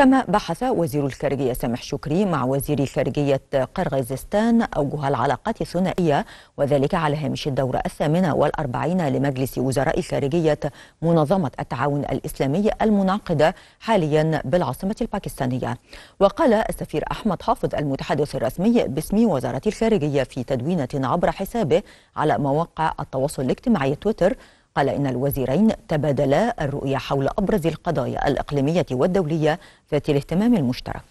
كما بحث وزير الخارجية سامح شكري مع وزير خارجية قرغيزستان أوجه العلاقات الثنائية وذلك على هامش الدورة الثامنة والأربعين لمجلس وزراء خارجية منظمة التعاون الإسلامي المنعقدة حاليا بالعاصمة الباكستانية وقال السفير أحمد حافظ المتحدث الرسمي باسم وزارة الخارجية في تدوينة عبر حسابه على مواقع التواصل الاجتماعي تويتر قال إن الوزيرين تبادلا الرؤية حول أبرز القضايا الإقليمية والدولية ذات الاهتمام المشترك